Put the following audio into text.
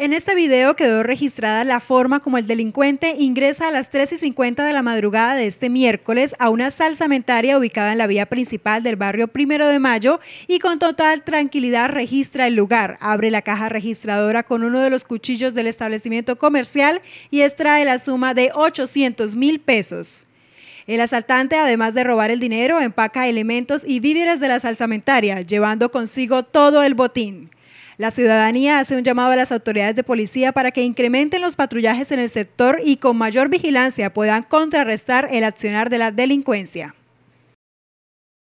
En este video quedó registrada la forma como el delincuente ingresa a las 3 y 50 de la madrugada de este miércoles a una salsamentaria ubicada en la vía principal del barrio Primero de Mayo y con total tranquilidad registra el lugar, abre la caja registradora con uno de los cuchillos del establecimiento comercial y extrae la suma de 800 mil pesos. El asaltante, además de robar el dinero, empaca elementos y víveres de la salsamentaria, llevando consigo todo el botín. La ciudadanía hace un llamado a las autoridades de policía para que incrementen los patrullajes en el sector y con mayor vigilancia puedan contrarrestar el accionar de la delincuencia.